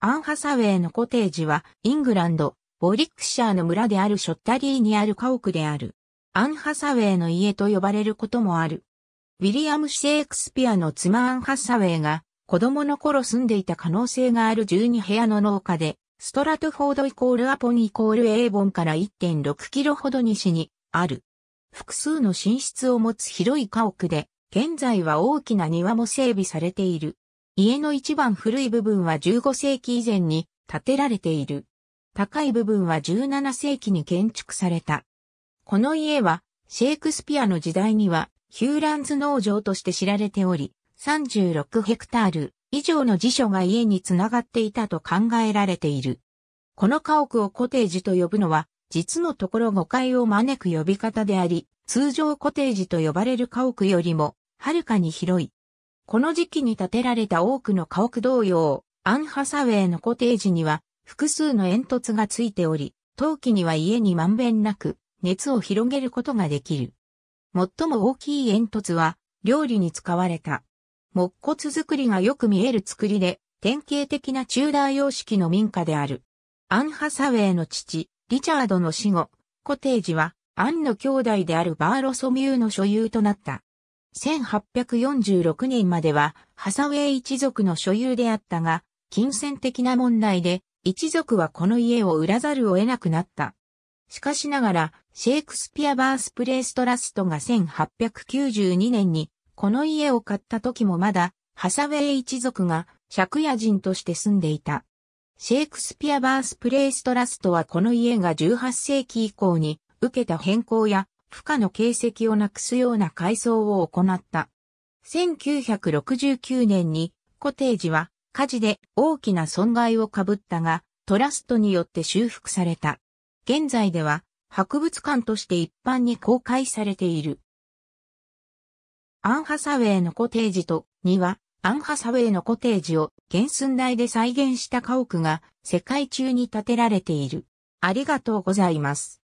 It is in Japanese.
アンハサウェイのコテージは、イングランド、ボリックシャーの村であるショッタリーにある家屋である。アンハサウェイの家と呼ばれることもある。ウィリアム・シェイクスピアの妻アンハサウェイが、子供の頃住んでいた可能性がある12部屋の農家で、ストラトフォードイコールアポンイコールエーボンから1.6キロほど西にある。複数の寝室を持つ広い家屋で、現在は大きな庭も整備されている。家の一番古い部分は15世紀以前に建てられている。高い部分は17世紀に建築された。この家はシェイクスピアの時代にはヒューランズ農場として知られており、36ヘクタール以上の辞書が家につながっていたと考えられている。この家屋をコテージと呼ぶのは、実のところ誤解を招く呼び方であり、通常コテージと呼ばれる家屋よりも、はるかに広いこの時期に建てられた多くの家屋同様、アンハサウェイのコテージには複数の煙突がついており、陶器には家にまんべんなく熱を広げることができる。最も大きい煙突は料理に使われた。木骨作りがよく見える作りで、典型的なチューダー様式の民家である。アンハサウェイの父、リチャードの死後、コテージは、アンの兄弟であるバーロソミューの所有となった。1846年までは、ハサウェイ一族の所有であったが、金銭的な問題で、一族はこの家を売らざるを得なくなった。しかしながら、シェイクスピアバースプレイストラストが1892年に、この家を買った時もまだ、ハサウェイ一族が借家人として住んでいた。シェイクスピアバースプレイストラストはこの家が18世紀以降に受けた変更や負荷の形跡をなくすような改装を行った。1969年にコテージは火事で大きな損害をかぶったが、トラストによって修復された。現在では博物館として一般に公開されている。アンハサウェイのコテージと2は、アンハサウェイのコテージを原寸大で再現した家屋が世界中に建てられている。ありがとうございます。